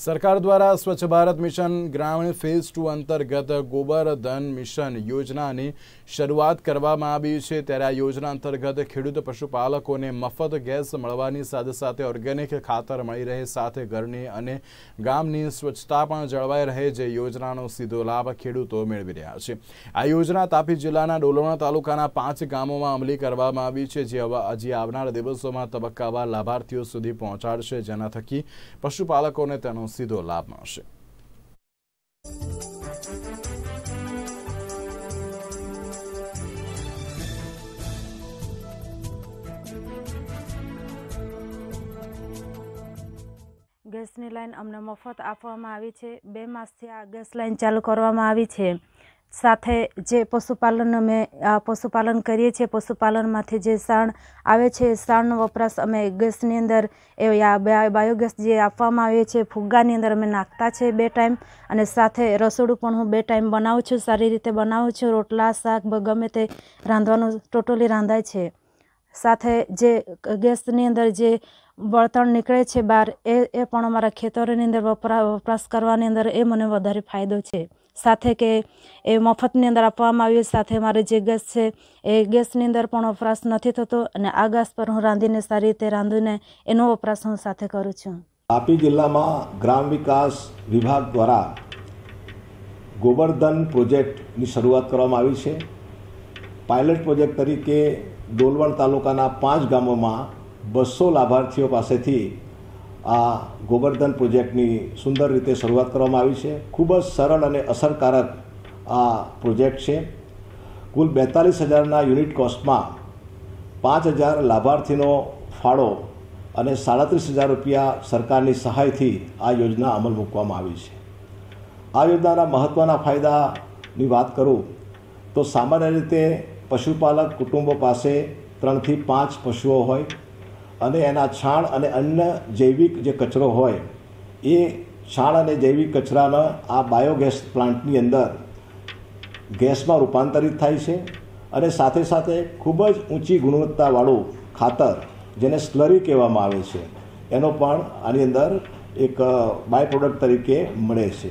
સરકાર દ્વારા Swachh Bharat mission Grameen phase two અંતર્ગત ગોબર ધન મિશન યોજનાની શરૂઆત કરવામાં આવી છે ત્યારે આ યોજના અંતર્ગત ખેડૂત પશુપાલકોને મફત ગેસ મળવાની સાથે સાથે ઓર્ગેનિક ખાતર મળી રહે સાથે ઘરની અને ગામની સ્વચ્છતા પણ જળવાઈ રહે જે યોજનાનો સીધો લાભ ખેડૂતો મેળવી રહ્યા છે આ યોજના તાપી જિલ્લાના ડોલવણા તાલુકાના પાંચ ગામોમાં અમલી કરવામાં આવી છે જે હજી આવનાર દિવસોમાં તબક્કાવાર લાભાર્થીઓ સુધી પહોંચાડશે જેના થકી પશુપાલકોને તેનો સીધો લાભ મળશે ગેસની લાઇન અમને મફત આપવામાં આવી છે બે માસથી આ ગેસ લાઇન ચાલુ કરવામાં આવી છે સાથે જે પશુપાલન અમે પશુપાલન કરીએ છીએ પશુપાલનમાંથી જે સાણ આવે છે એ સાણનો વપરાશ અમે ગેસની અંદર એ બાયોગેસ જે આપવામાં આવે છે ફુગ્ગાની અંદર અમે નાખતા છે બે ટાઈમ અને સાથે રસોડું પણ હું બે ટાઈમ બનાવું છું સારી રીતે બનાવું છું રોટલા શાક ગમે તે રાંધવાનું ટોટલી રાંધાય છે સાથે જે ગેસની અંદર જે બળતણ નીકળે છે બહાર એ એ પણ અમારા ખેતરોની અંદર વપરા વપરાશ કરવાની અંદર એ મને વધારે ફાયદો છે સાથે કે એ મફતની અંદર આપવામાં આવ્યું સાથે મારે જે ગેસ છે એ ગેસની અંદર પણ વપરાશ નથી થતો અને આ ગેસ પર હું રાંધીને સારી રીતે રાંધીને એનો વપરાશ હું સાથે કરું છું તાપી જિલ્લામાં ગ્રામ વિકાસ વિભાગ દ્વારા ગોવર્ધન પ્રોજેક્ટની શરૂઆત કરવામાં આવી છે પાયલટ પ્રોજેક્ટ તરીકે ડોલવણ તાલુકાના પાંચ ગામોમાં બસો લાભાર્થીઓ પાસેથી આ ગોવર્ધન પ્રોજેક્ટની સુંદર રીતે શરૂઆત કરવામાં આવી છે ખૂબ જ સરળ અને અસરકારક આ પ્રોજેક્ટ છે કુલ બેતાલીસ હજારના યુનિટ કોસ્ટમાં પાંચ હજાર લાભાર્થીનો ફાળો અને સાડત્રીસ હજાર રૂપિયા સરકારની સહાયથી આ યોજના અમલ મૂકવામાં આવી છે આ યોજનાના મહત્ત્વના ફાયદાની વાત કરું તો સામાન્ય રીતે પશુપાલક કુટુંબો પાસે ત્રણથી પાંચ પશુઓ હોય અને એના છાણ અને અન્ય જૈવિક જે કચરો હોય એ છાણ અને જૈવિક કચરાના આ બાયોગેસ પ્લાન્ટની અંદર ગેસમાં રૂપાંતરિત થાય છે અને સાથે સાથે ખૂબ જ ઊંચી ગુણવત્તાવાળું ખાતર જેને સ્લરી કહેવામાં આવે છે એનો પણ આની અંદર એક બાય પ્રોડક્ટ તરીકે મળે છે